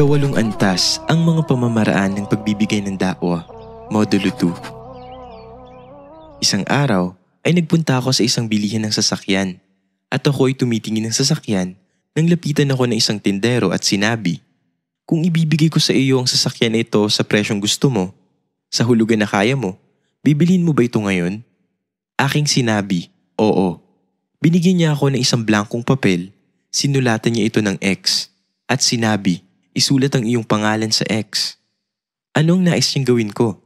Ikawalong antas ang mga pamamaraan ng pagbibigay ng dakwa, Modulo 2. Isang araw ay nagpunta ako sa isang bilihan ng sasakyan at ako ay tumitingin ng sasakyan nang lapitan ako ng isang tindero at sinabi, Kung ibibigay ko sa iyo ang sasakyan na ito sa presyong gusto mo, sa hulugan na kaya mo, bibilhin mo ba ito ngayon? Aking sinabi, oo. Binigyan niya ako ng isang blangkong papel, sinulatan niya ito ng X, at sinabi, isulat ang iyong pangalan sa X. Anong nais niyang gawin ko?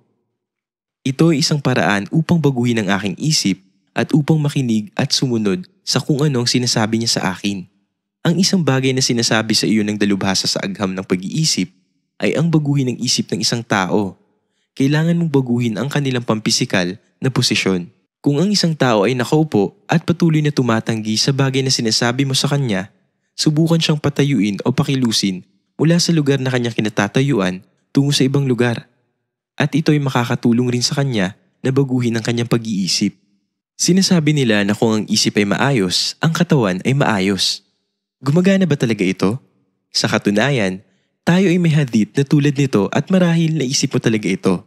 Ito ay isang paraan upang baguhin ang aking isip at upang makinig at sumunod sa kung anong sinasabi niya sa akin. Ang isang bagay na sinasabi sa iyo ng dalubhasa sa agham ng pag-iisip ay ang baguhin ng isip ng isang tao. Kailangan mong baguhin ang kanilang pampisikal na posisyon. Kung ang isang tao ay nakaupo at patuloy na tumatanggi sa bagay na sinasabi mo sa kanya, subukan siyang patayuin o pakilusin mula sa lugar na kanya kinatatayuan tungo sa ibang lugar. At ito'y makakatulong rin sa kanya na baguhin ang kanyang pag-iisip. Sinasabi nila na kung ang isip ay maayos, ang katawan ay maayos. Gumagana ba talaga ito? Sa katunayan, tayo ay may hadit na tulad nito at marahil naisip mo talaga ito.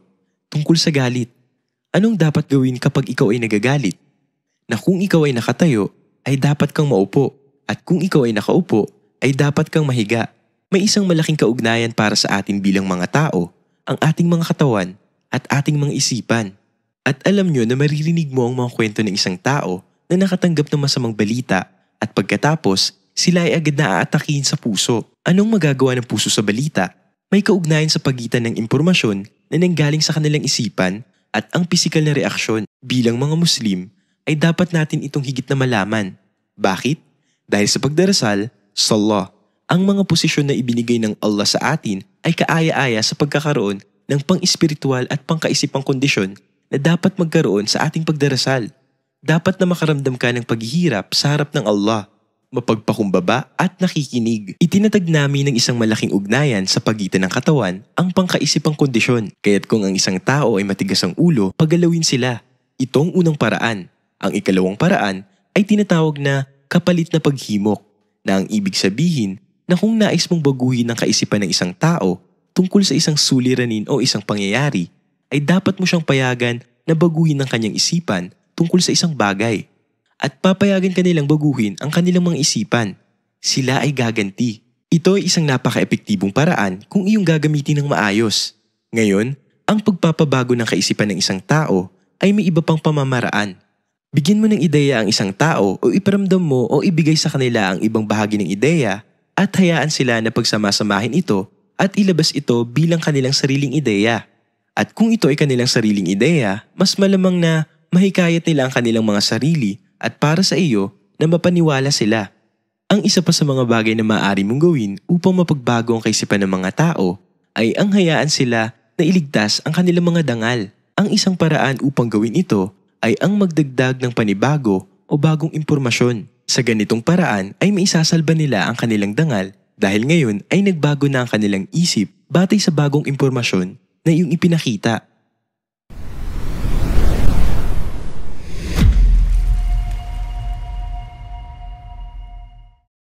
Tungkol sa galit. Anong dapat gawin kapag ikaw ay nagagalit? Na kung ikaw ay nakatayo, ay dapat kang maupo. At kung ikaw ay nakaupo, ay dapat kang mahiga may isang malaking kaugnayan para sa atin bilang mga tao, ang ating mga katawan at ating mga isipan. At alam nyo na maririnig mo ang mga kwento ng isang tao na nakatanggap ng masamang balita at pagkatapos, sila ay agad na aatakihin sa puso. Anong magagawa ng puso sa balita? May kaugnayan sa pagitan ng impormasyon na nanggaling sa kanilang isipan at ang pisikal na reaksyon. Bilang mga Muslim, ay dapat natin itong higit na malaman. Bakit? Dahil sa pagdarasal, Salah ang mga posisyon na ibinigay ng Allah sa atin ay kaaya-aya sa pagkakaroon ng pang-espiritual at pangkaisipang kondisyon na dapat magkaroon sa ating pagdarasal. Dapat na makaramdam ka ng paghihirap sa harap ng Allah, mapagpakumbaba at nakikinig. Itinatag namin ng isang malaking ugnayan sa pagitan ng katawan ang pangkaisipang kondisyon. Kaya't kung ang isang tao ay matigas ang ulo, pagalawin sila. Itong unang paraan. Ang ikalawang paraan ay tinatawag na kapalit na paghimok na ang ibig sabihin na kung nais mong baguhin ang kaisipan ng isang tao tungkol sa isang suliranin o isang pangyayari, ay dapat mo siyang payagan na baguhin ang kanyang isipan tungkol sa isang bagay. At papayagan ka nilang baguhin ang kanilang mga isipan. Sila ay gaganti. Ito ay isang napaka-epektibong paraan kung iyong gagamitin ng maayos. Ngayon, ang pagpapabago ng kaisipan ng isang tao ay may iba pang pamamaraan. Bigyan mo ng ideya ang isang tao o iparamdam mo o ibigay sa kanila ang ibang bahagi ng ideya at hayaan sila na pagsamasamahin ito at ilabas ito bilang kanilang sariling ideya. At kung ito ay kanilang sariling ideya, mas malamang na mahikayat nila ang kanilang mga sarili at para sa iyo na mapaniwala sila. Ang isa pa sa mga bagay na maaari mong gawin upang mapagbago ang kaisipan ng mga tao ay ang hayaan sila na iligtas ang kanilang mga dangal. Ang isang paraan upang gawin ito ay ang magdagdag ng panibago o bagong impormasyon. Sa ganitong paraan ay maisasalba nila ang kanilang dangal dahil ngayon ay nagbago na ang kanilang isip batay sa bagong impormasyon na iyong ipinakita